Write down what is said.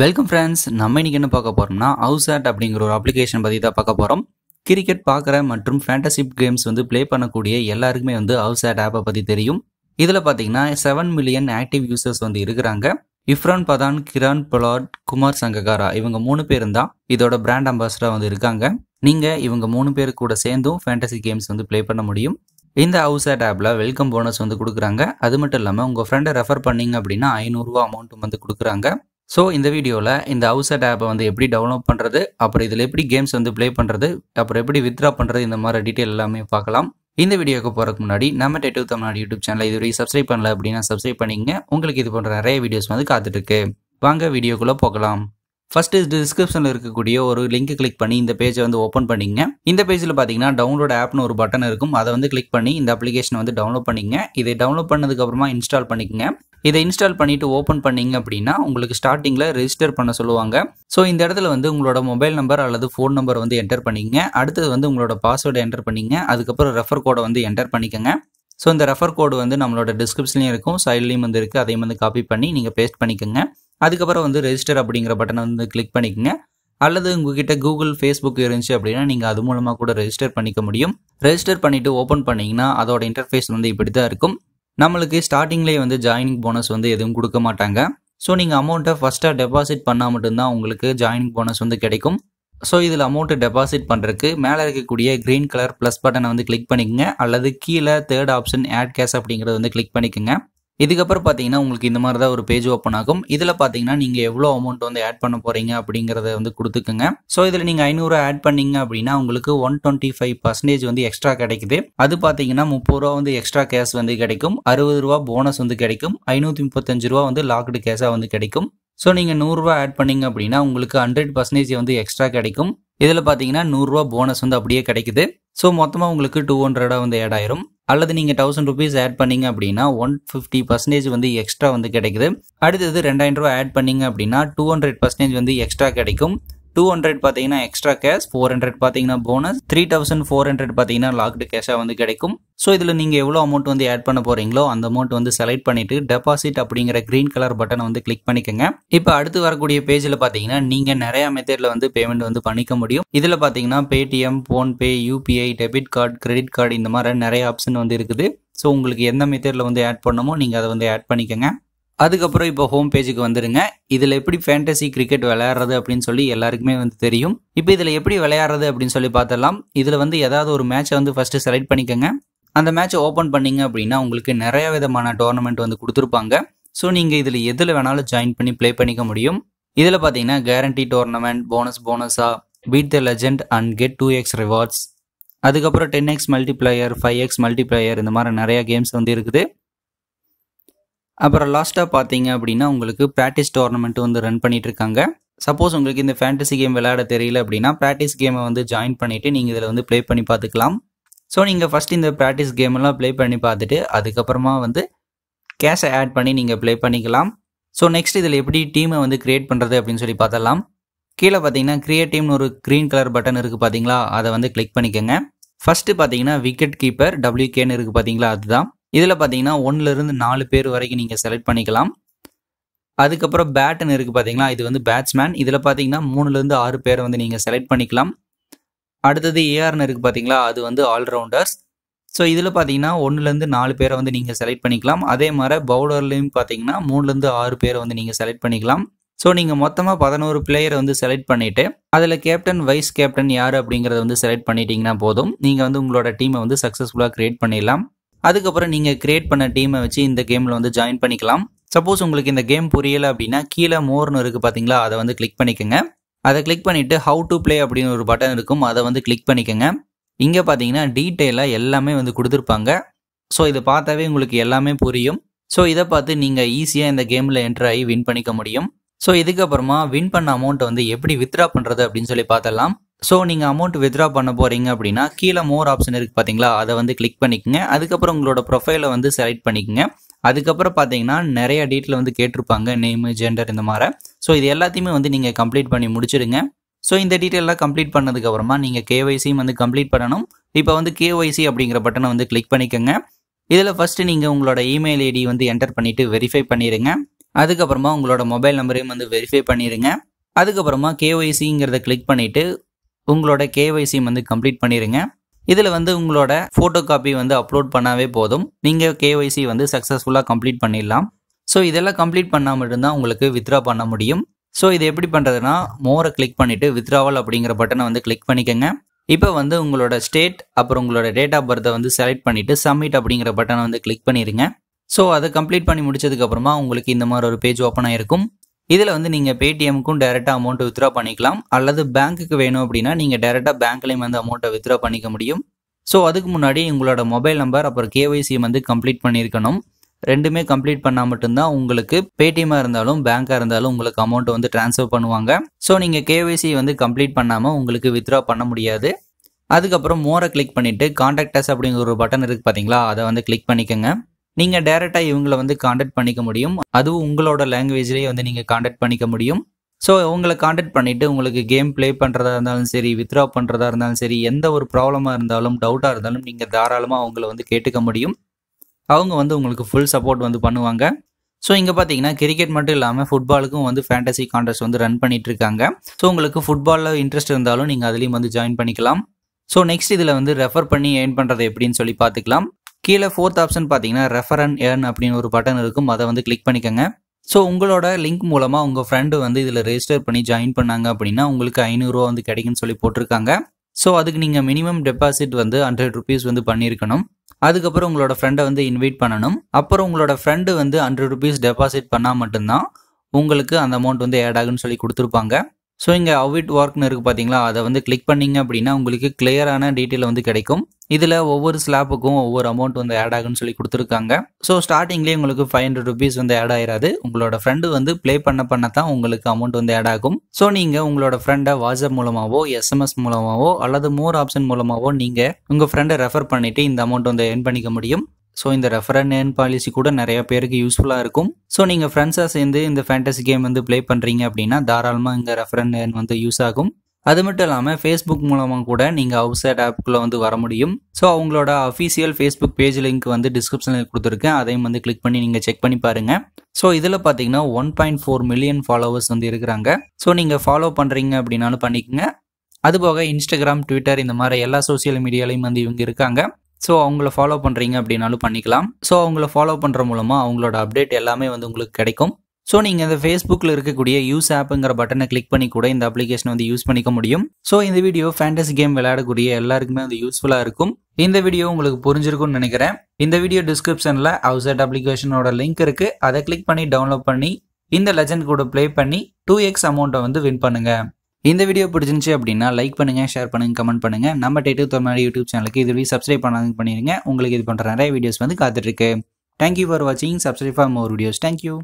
welcome friends நம்ம இன்றைக்கி என்ன பார்க்க போகிறோம்னா ஹவுஸ் ஆட் அப்படிங்கிற ஒரு அப்ளிகேஷன் பற்றி தான் பார்க்க போகிறோம் கிரிக்கெட் பார்க்குற மற்றும் ஃபேண்டசிப் கேம்ஸ் வந்து ப்ளே பண்ணக்கூடிய எல்லாருக்குமே வந்து ஹவுஸ் ஆட் ஆப்பை பற்றி தெரியும் இதில் பார்த்தீங்கன்னா செவன் மில்லியன் ஆக்டிவ் யூசர்ஸ் வந்து இருக்கிறாங்க இஃப்ரான் பதான் கிரான் பலாட் குமார் சங்ககாரா இவங்க மூணு பேரும் தான் இதோட பிராண்ட் அம்பாசடராக வந்து இருக்காங்க நீங்கள் இவங்க மூணு பேர் கூட சேர்ந்தும் ஃபேண்டசி கேம்ஸ் வந்து ப்ளே பண்ண முடியும் இந்த ஹவுஸ் ஆட் ஆப்பில் வெல்கம் போனஸ் வந்து கொடுக்குறாங்க அது மட்டும் இல்லாமல் உங்கள் ஃப்ரெண்டை ரெஃபர் பண்ணிங்க அப்படின்னா ஐநூறுரூவா அமௌண்ட்டும் வந்து கொடுக்குறாங்க ஸோ இந்த வீடியோவில் இந்த அவுசட் ஆப்பை வந்து எப்படி டவுன்லோட் பண்ணுறது அப்புறம் இதில் எப்படி கேம்ஸ் வந்து ப்ளே பண்ணுறது அப்புறம் எப்படி வித்ரா பண்ணுறது இந்த மாதிரி டீட்டெயில் எல்லாமே பார்க்கலாம் இந்த வீடியோக்கு போகிறதுக்கு முன்னாடி நம்ம டெட்டு தமிழ்நாடு யூடியூப் சேனல் இது வரைக்கும் சப்ஸ்கிரைப் பண்ணல அப்படின்னா சப்ஸ்கிரைப் பண்ணிங்க உங்களுக்கு இது போன்ற நிறைய வீடியோஸ் வந்து காத்துட்ருக்கு வாங்க வீடியோக்குள்ளே போகலாம் ஃபர்ஸ்ட் டிஸ்கிரிப்ஷனில் இருக்கக்கூடிய ஒரு லிங்க் கிளிக் பண்ணி இந்த பேஜை வந்து ஓப்பன் பண்ணிங்க இந்த பேஜில் பார்த்தீங்கன்னா டவுன்லோட் ஆப்னு ஒரு பட்டன் இருக்கும் அதை வந்து கிளிக் பண்ணி இந்த அப்ளிகேஷனை வந்து டவுன்லோட் பண்ணிங்க இதை டவுன்லோட் பண்ணதுக்கப்புறமா இன்ஸ்டால் பண்ணிக்கங்க இதை இன்ஸ்டால் பண்ணிவிட்டு ஓப்பன் பண்ணிங்க அப்படின்னா உங்களுக்கு ஸ்டார்டிங்கில் ரெஜிஸ்டர் பண்ண சொல்லுவாங்க ஸோ இந்த இடத்துல வந்து உங்களோட மொபைல் நம்பர் அல்லது ஃபோன் நம்பர் வந்து என்டர் பண்ணிக்கங்க அடுத்தது வந்து உங்களோட பாஸ்வேர்டு என்டர் பண்ணிங்க அதுக்கப்புறம் ரெஃபர் கோடை வந்து என்டர் பண்ணிக்கோங்க ஸோ இந்த ரெஃபர் கோடு வந்து நம்மளோட டிஸ்கிரிப்ஷன்லையும் இருக்கும் சைட்லையும் வந்து இருக்குது அதையும் வந்து காப்பி பண்ணி நீங்கள் பேஸ்ட் பண்ணிக்கோங்க அதுக்கப்புறம் வந்து ரெஜிஸ்டர் அப்படிங்கிற பட்டனை வந்து கிளிக் பண்ணிக்கோங்க அல்லது உங்ககிட்ட கூகுள் ஃபேஸ்புக் இருந்துச்சு அப்படின்னா நீங்கள் அது மூலமாக கூட ரெஜிஸ்டர் பண்ணிக்க முடியும் ரெஜிஸ்டர் பண்ணிவிட்டு ஓப்பன் பண்ணிங்கன்னா அதோட இன்டர்ஃபேஸ் வந்து இப்படி தான் இருக்கும் நம்மளுக்கு ஸ்டார்டிங்லேயே வந்து ஜாயினிங் போனஸ் வந்து எதுவும் கொடுக்க மாட்டாங்க ஸோ நீங்கள் அமௌண்ட்டை ஃபஸ்ட்டாக டெபாசிட் பண்ணால் மட்டும்தான் உங்களுக்கு ஜாயினிங் போனஸ் வந்து கிடைக்கும் ஸோ இதில் அமௌண்ட்டு டெபாசிட் பண்ணுறதுக்கு மேலே இருக்கக்கூடிய க்ரீன் கலர் ப்ளஸ் பட்டனை வந்து கிளிக் பண்ணிக்கோங்க அல்லது கீழே தேர்ட் ஆப்ஷன் ஆட் கேஷ் அப்படிங்கிறது வந்து கிளிக் பண்ணிக்கோங்க இதுக்கப்புறம் பார்த்தீங்கன்னா உங்களுக்கு இந்த மாதிரி தான் ஒரு பேஜ் ஓப்பன் ஆகும் இதில் பார்த்தீங்கன்னா நீங்கள் எவ்வளோ அமௌண்ட் வந்து ஆட் பண்ண போகிறீங்க அப்படிங்கிறத வந்து கொடுத்துக்குங்க ஸோ இதில் நீங்கள் ஐநூறு ஆட் பண்ணீங்க அப்படின்னா உங்களுக்கு ஒன் டுவெண்ட்டி ஃபைவ் பர்சன்டேஜ் வந்து எக்ஸ்ட்ரா கிடைக்குது அது பார்த்தீங்கன்னா முப்பது ரூபா வந்து எக்ஸ்ட்ரா கேஷ் வந்து கிடைக்கும் அறுபது ரூபா போனஸ் வந்து கிடைக்கும் ஐநூற்றி முப்பத்தஞ்சு ரூபா வந்து லாக்டு கேஷாக வந்து கிடைக்கும் ஸோ நீங்கள் நூறுரூவா ஆட் பண்ணீங்க அப்படின்னா உங்களுக்கு ஹண்ட்ரட் பர்சன்டேஜ் வந்து எக்ஸ்ட்ரா கிடைக்கும் இதில் பார்த்தீங்கன்னா நூறுரூவா போனஸ் வந்து அப்படியே கிடைக்குது ஸோ மொத்தமாக உங்களுக்கு டூ ஹண்ட்ரடாக வந்து ஆட் ஆயிரும் அல்லது நீங்கள் தௌசண்ட் ருபீஸ் ஆட் பண்ணிங்க அப்படின்னா ஒன் ஃபிஃப்டி பர்சன்டேஜ் வந்து எக்ஸ்ட்ரா வந்து கிடைக்குது அடுத்தது ரெண்டாயிரம் ரூபா ஆட் பண்ணிங்க அப்படின்னா டூ ஹண்ட்ரட் பர்சன்டேஜ் வந்து எக்ஸ்ட்ரா கிடைக்கும் டூ ஹண்ட்ரட் பார்த்தீங்கன்னா எக்ஸ்ட்ரா கேஷ் ஃபோர் ஹண்ட்ரட் பார்த்தீங்கன்னா bonus three thousand four hundred பார்த்தீங்கன்னா லாக்டு கேஷாக வந்து கிடைக்கும் ஸோ இதில் நீங்கள் எவ்வளோ அமௌண்ட் வந்து ஆட் பண்ண போகிறீங்களோ அந்த அமௌண்ட் வந்து செலக்ட் பண்ணிவிட்டு டெபாசிட் அப்படிங்கிற க்ரீன் கலர் பட்டனை வந்து கிளிக் பண்ணிக்கோங்க இப்போ அடுத்து வரக்கூடிய பேஜில் பார்த்தீங்கன்னா நீங்கள் நிறையா மெத்தடில் வந்து பேமெண்ட் வந்து பண்ணிக்க முடியும் இதில் பார்த்தீங்கன்னா Paytm PhonePe UPI debit card credit card இந்த மாதிரி நிறைய ஆப்ஷன் வந்து இருக்குது ஸோ உங்களுக்கு எந்த மெத்தடில் வந்து ஆட் பண்ணமோ நீங்கள் அதை வந்து ஆட் பண்ணிக்கோங்க அதுக்கப்புறம் இப்போ ஹோம் பேஜுக்கு வந்துடுங்க இதில் எப்படி ஃபேண்டசி கிரிக்கெட் விளையாடுறது அப்படின்னு சொல்லி எல்லாருக்குமே வந்து தெரியும் இப்போ இதில் எப்படி விளையாடுறது அப்படின்னு சொல்லி பார்த்துடலாம் இதில் வந்து ஏதாவது ஒரு மேட்சை வந்து ஃபஸ்ட்டு செலக்ட் பண்ணிக்கோங்க அந்த மேட்சை ஓப்பன் பண்ணிங்க அப்படின்னா உங்களுக்கு நிறைய விதமான டோர்னமெண்ட் வந்து கொடுத்துருப்பாங்க ஸோ நீங்கள் இதில் எதில் வேணாலும் ஜாயின் பண்ணி ப்ளே பண்ணிக்க முடியும் இதில் பார்த்தீங்கன்னா கேரண்டி டோர்னமெண்ட் போனஸ் போனஸாக beat the legend and get two X rewards அதுக்கப்புறம் ten X multiplier five X multiplier இந்த மாதிரி நிறையா கேம்ஸ் வந்து இருக்குது அப்புறம் லாஸ்ட்டாக பார்த்தீங்க அப்படின்னா உங்களுக்கு ப்ராக்டிஸ் டோர்னமெண்ட் வந்து ரன் பண்ணிகிட்ருக்காங்க சப்போஸ் உங்களுக்கு இந்த ஃபேண்டசி கேம் விளையாட தெரியல அப்படின்னா ப்ராக்டிஸ் கேமை வந்து ஜாயின் பண்ணிவிட்டு நீங்கள் இதில் வந்து ப்ளே பண்ணி பார்த்துக்கலாம் ஸோ நீங்கள் ஃபஸ்ட் இந்த ப்ராக்டிஸ் கேமெல்லாம் ப்ளே பண்ணி பார்த்துட்டு அதுக்கப்புறமா வந்து கேஷை ஆட் பண்ணி நீங்கள் ப்ளே பண்ணிக்கலாம் ஸோ நெக்ஸ்ட் இதில் எப்படி டீமை வந்து க்ரியேட் பண்ணுறது அப்படின்னு சொல்லி பார்த்தலாம் கீழே பார்த்தீங்கன்னா க்ரியேட் டீம்னு ஒரு க்ரீன் கலர் பட்டன் இருக்குது பார்த்தீங்களா அதை வந்து கிளிக் பண்ணிக்கோங்க ஃபஸ்ட்டு பார்த்தீங்கன்னா விக்கெட் கீப்பர் டபிள்யூ கேன்னு இருக்குது பார்த்தீங்களா அதுதான் இதில் பார்த்தீங்கன்னா ஒன்றுலேருந்து நாலு பேர் வரைக்கும் நீங்கள் செலக்ட் பண்ணிக்கலாம் அதுக்கப்புறம் பேட்டன் இருக்குது பார்த்தீங்களா இது வந்து பேட்ஸ்மேன் இதில் பார்த்தீங்கன்னா மூணுலேருந்து ஆறு பேரை வந்து நீங்கள் செலக்ட் பண்ணிக்கலாம் அடுத்தது ஏஆர்னு இருக்குது பார்த்தீங்களா அது வந்து ஆல்ரவுண்டர்ஸ் ஸோ இதில் பார்த்தீங்கன்னா ஒன்றுலேருந்து நாலு பேரை வந்து நீங்கள் செலக்ட் பண்ணிக்கலாம் அதே மாதிரி பவுலர்லேயும் பார்த்தீங்கன்னா மூணுலேருந்து ஆறு பேரை வந்து நீங்கள் செலக்ட் பண்ணிக்கலாம் ஸோ நீங்கள் மொத்தமாக பதினோரு பிளேயரை வந்து செலக்ட் பண்ணிவிட்டு அதில் கேப்டன் வைஸ் கேப்டன் யார் அப்படிங்கிறத வந்து செலக்ட் பண்ணிட்டீங்கன்னா போதும் நீங்கள் வந்து உங்களோட டீமை வந்து சக்ஸஸ்ஃபுல்லாக க்ரியேட் பண்ணிடலாம் அதுக்கப்புறம் நீங்கள் கிரியேட் பண்ண டீமை வச்சு இந்த கேமில் வந்து ஜாயின் பண்ணிக்கலாம் சப்போஸ் உங்களுக்கு இந்த கேம் புரியலை அப்படின்னா கீழே மோர்னு இருக்குது பார்த்தீங்களா அதை வந்து கிளிக் பண்ணிக்கோங்க அதை கிளிக் பண்ணிவிட்டு ஹவு டு பிளே அப்படின்னு ஒரு பட்டன் இருக்கும் அதை வந்து கிளிக் பண்ணிக்கோங்க இங்கே பார்த்தீங்கன்னா டீட்டெயிலாக எல்லாமே வந்து கொடுத்துருப்பாங்க ஸோ இதை பார்த்தாவே உங்களுக்கு எல்லாமே புரியும் ஸோ இதை பார்த்து நீங்கள் ஈஸியாக இந்த கேமில் என்டர் ஆகி வின் பண்ணிக்க முடியும் ஸோ இதுக்கப்புறமா வின் பண்ண அமௌண்ட்டை வந்து எப்படி வித்ரா பண்ணுறது அப்படின்னு சொல்லி பார்த்தலாம் ஸோ நீங்கள் அமௌண்ட் வித்ரா பண்ண போகிறீங்க அப்படின்னா கீழே மோர் ஆப்ஷன் இருக்குது பார்த்தீங்களா அதை வந்து கிளிக் பண்ணிக்கோங்க அதுக்கப்புறம் உங்களோட ப்ரொஃபைலை வந்து செலக்ட் பண்ணிக்கோங்க அதுக்கப்புறம் பார்த்தீங்கன்னா நிறைய டீட்டெயில் வந்து கேட்டிருப்பாங்க நேமு ஜெண்டர் இந்த மாதிரி ஸோ இது எல்லாத்தையுமே வந்து நீங்கள் கம்ப்ளீட் பண்ணி முடிச்சிடுங்க ஸோ இந்த டீட்டெயிலாம் கம்ப்ளீட் பண்ணதுக்கப்புறமா நீங்கள் கேஒய்சியும் வந்து கம்ப்ளீட் பண்ணணும் இப்போ வந்து கேஒய்சி அப்படிங்கிற பட்டனை வந்து கிளிக் பண்ணிக்கோங்க இதில் ஃபஸ்ட்டு நீங்கள் உங்களோட இமெயில் ஐடி வந்து என்டர் பண்ணிவிட்டு வெரிஃபை பண்ணிடுங்க அதுக்கப்புறமா உங்களோட மொபைல் நம்பரையும் வந்து வெரிஃபை பண்ணிடுங்க அதுக்கப்புறமா கேஒய்சிங்கிறத கிளிக் பண்ணிவிட்டு உங்களோட கேஒய்சியும் வந்து கம்ப்ளீட் பண்ணிடுங்க இதில் வந்து உங்களோட ஃபோட்டோ காப்பி வந்து அப்லோட் பண்ணாவே போதும் நீங்கள் கேஒய்சி வந்து சக்ஸஸ்ஃபுல்லாக கம்ப்ளீட் பண்ணிடலாம் ஸோ இதெல்லாம் கம்ப்ளீட் பண்ணால் மட்டும்தான் உங்களுக்கு வித்ரா பண்ண முடியும் ஸோ இது எப்படி பண்ணுறதுனா மோரை கிளிக் பண்ணிவிட்டு வித்ராவல் அப்படிங்கிற பட்டனை வந்து கிளிக் பண்ணிக்கோங்க இப்போ வந்து உங்களோட ஸ்டேட் அப்புறம் உங்களோட டேட் ஆஃப் பர்த்தை வந்து செலக்ட் பண்ணிவிட்டு சப்மிட் அப்படிங்கிற பட்டனை வந்து கிளிக் பண்ணிடுங்க ஸோ அதை கம்ப்ளீட் பண்ணி முடிச்சதுக்கப்புறமா உங்களுக்கு இந்த மாதிரி ஒரு பேஜ் ஓப்பன் ஆகிருக்கும் இதில் வந்து நீங்கள் பேடிஎம்க்கும் டேரெக்டாக அமௌண்ட் வித்ரா பண்ணிக்கலாம் அல்லது பேங்க்குக்கு வேணும் அப்படின்னா நீங்கள் டேரெக்டாக பேங்க்லேயும் வந்து அமௌண்ட்டை வித்ரா பண்ணிக்க முடியும் ஸோ அதுக்கு முன்னாடி உங்களோட மொபைல் நம்பர் அப்புறம் கேஒய்சி வந்து கம்ப்ளீட் பண்ணியிருக்கணும் ரெண்டுமே கம்ப்ளீட் பண்ணால் மட்டும்தான் உங்களுக்கு பேடிஎம்மாக இருந்தாலும் பேங்காக இருந்தாலும் உங்களுக்கு அமௌண்ட்டை வந்து டிரான்ஸ்ஃபர் பண்ணுவாங்க ஸோ நீங்கள் கேஒய்சி வந்து கம்ப்ளீட் பண்ணாமல் உங்களுக்கு வித்ரா பண்ண முடியாது அதுக்கப்புறம் மோரை கிளிக் பண்ணிவிட்டு காண்டாக்டஸ் அப்படிங்கிற ஒரு பட்டன் இருக்குது பார்த்தீங்களா அதை வந்து கிளிக் பண்ணிக்கோங்க நீங்கள் டேரெக்டாக இவங்களை வந்து காண்டாக்ட் பண்ணிக்க முடியும் அதுவும் உங்களோட லாங்குவேஜ்லேயே வந்து நீங்கள் காண்டாக்ட் பண்ணிக்க முடியும் ஸோ உங்களை காண்டாக்ட் பண்ணிவிட்டு உங்களுக்கு கேம் ப்ளே பண்ணுறதா இருந்தாலும் சரி வித்ரா பண்ணுறதா இருந்தாலும் சரி எந்த ஒரு ப்ராப்ளமாக இருந்தாலும் டவுட்டாக இருந்தாலும் நீங்கள் தாராளமாக அவங்கள வந்து கேட்டுக்க முடியும் அவங்க வந்து உங்களுக்கு ஃபுல் சப்போர்ட் வந்து பண்ணுவாங்க ஸோ இங்கே பார்த்தீங்கன்னா கிரிக்கெட் மட்டும் இல்லாமல் ஃபுட்பாலுக்கும் வந்து ஃபேண்டசி கான்டெஸ்ட் வந்து ரன் பண்ணிட்டு இருக்காங்க ஸோ உங்களுக்கு ஃபுட்பாலில் இன்ட்ரெஸ்ட் இருந்தாலும் நீங்கள் அதுலேயும் வந்து ஜாயின் பண்ணிக்கலாம் ஸோ நெக்ஸ்ட் இதில் வந்து ரெஃபர் பண்ணி ஏர்ன் பண்ணுறது எப்படின்னு சொல்லி பார்த்துக்கலாம் கீழே ஃபோர்த் ஆப்ஷன் பார்த்தீங்கன்னா ரெஃபர் அண்ட் ஏர்ன் அப்படின்னு ஒரு பட்டன் இருக்கும் அதை வந்து கிளிக் பண்ணிக்கோங்க ஸோ உங்களோட லிங்க் மூலமாக உங்கள் ஃப்ரெண்டு வந்து இதில் ரெஜிஸ்டர் பண்ணி ஜாயின் பண்ணாங்க அப்படின்னா உங்களுக்கு ஐநூறுரூவா வந்து கிடைக்குன்னு சொல்லி போட்டிருக்காங்க ஸோ அதுக்கு நீங்கள் மினிமம் டெபாசிட் வந்து ஹண்ட்ரட் ருபீஸ் வந்து பண்ணியிருக்கணும் அதுக்கப்புறம் உங்களோட ஃப்ரெண்டை வந்து இன்வைட் பண்ணணும் அப்புறம் உங்களோட ஃப்ரெண்டு வந்து ஹண்ட்ரட் ருபீஸ் டெபாசிட் பண்ணால் மட்டும்தான் உங்களுக்கு அந்த அமௌண்ட் வந்து ஏட் ஆகுன்னு சொல்லி கொடுத்துருப்பாங்க ஸோ இங்கே அவிட் ஒர்க்னு இருக்குது பார்த்தீங்களா அதை வந்து கிளிக் பண்ணிங்க அப்படின்னா உங்களுக்கு கிளியரான டீட்டெயில் வந்து கிடைக்கும் இதில் ஒவ்வொரு ஸ்லாப்புக்கும் ஒவ்வொரு அமௌண்ட் வந்து ஆட் ஆகுன்னு சொல்லி கொடுத்துருக்காங்க ஸோ ஸ்டார்டிங்லேயே உங்களுக்கு ஃபைவ் ஹண்ட்ரட் ருபீஸ் வந்து ஆட் ஆயிராது உங்களோட ஃப்ரெண்டு வந்து ப்ளே பண்ண பண்ண தான் உங்களுக்கு அமௌண்ட் வந்து ஆட் ஆகும் ஸோ நீங்கள் உங்களோட ஃப்ரெண்டை வாட்ஸ்அப் மூலமாகவோ எஸ்எம்எஸ் மூலமாகவோ அல்லது மோர் ஆப்ஷன் மூலமாகவோ நீங்கள் உங்கள் ஃப்ரெண்டை ரெஃபர் பண்ணிவிட்டு இந்த அமௌண்ட் வந்து என் பண்ணிக்க முடியும் ஸோ இந்த ரெஃபர் அண்ட் ஏர்ன் பாலிசி கூட நிறைய பேருக்கு யூஸ்ஃபுல்லாக இருக்கும் ஸோ நீங்கள் ஃப்ரெண்ட்ஸாக சேர்ந்து இந்த ஃபேண்டசி கேம் வந்து ப்ளே பண்ணுறீங்க அப்படின்னா தாராளமாக இந்த ரெஃபர் அண்ட் ஏர்ன் வந்து யூஸ் ஆகும் அது மட்டும் இல்லாமல் ஃபேஸ்புக் மூலமாக கூட நீங்கள் அவுட் சைட் ஆப்புக்குள்ளே வந்து வர முடியும் ஸோ அவங்களோட அஃபீஷியல் ஃபேஸ்புக் பேஜ் லிங்க் வந்து டிஸ்கிரிப்ஷனில் கொடுத்துருக்கேன் அதையும் வந்து கிளிக் பண்ணி நீங்கள் செக் பண்ணி பாருங்கள் ஸோ இதில் பார்த்தீங்கன்னா one point four million followers வந்து இருக்கிறாங்க ஸோ நீங்கள் ஃபாலோ பண்ணுறீங்க அப்படின்னாலும் பண்ணிக்கோங்க அதுபோக இன்ஸ்டாகிராம் ட்விட்டர் இந்த மாதிரி எல்லா சோசியல் மீடியாலையும் வந்து இவங்க இருக்காங்க ஸோ அவங்கள ஃபாலோ பண்ணுறீங்க அப்படின்னாலும் பண்ணிக்கலாம் ஸோ அவங்கள ஃபாலோ பண்ணுற மூலமாக அவங்களோட அப்டேட் எல்லாமே வந்து உங்களுக்கு கிடைக்கும் ஸோ நீங்கள் இந்த ஃபேஸ்புக்கில் இருக்கக்கூடிய யூஸ் ஆப்புங்கிற பட்டனை கிளிக் பண்ணி கூட இந்த அப்ளிகேஷனை வந்து யூஸ் பண்ணிக்க முடியும் ஸோ இந்த வீடியோ ஃபேண்டஸி கேம் விளையாடக்கூடிய எல்லாருக்குமே வந்து யூஸ்ஃபுல்லாக இருக்கும் இந்த வீடியோ உங்களுக்கு புரிஞ்சிருக்கும்னு நினைக்கிறேன் இந்த வீடியோ டிஸ்கிரிப்ஷனில் அவுசெட் அப்ளிகேஷனோட லிங்க் இருக்குது அதை கிளிக் பண்ணி டவுன்லோட் பண்ணி இந்த லெஜண்ட் கூட ப்ளே பண்ணி டூ எக்ஸ் அமௌண்ட்டை வந்து வின் பண்ணுங்கள் இந்த வீடியோ பிடிச்சிருந்துச்சு அப்படின்னா லைக் பண்ணுங்கள் ஷேர் பண்ணுங்கள் கமெண்ட் பண்ணுங்கள் நம்ம டேட்டு தமிழ்நாடு யூடியூப் சேனலுக்கு இது வரையும் சப்ஸ்கிரைப் பண்ணாங்க பண்ணிடுங்க உங்களுக்கு இது பண்ணுற நிறைய வீடியோஸ் வந்து காத்துட்ருக்கு தேங்க்யூ ஃபார் வாட்சிங் subscribe for more videos thank you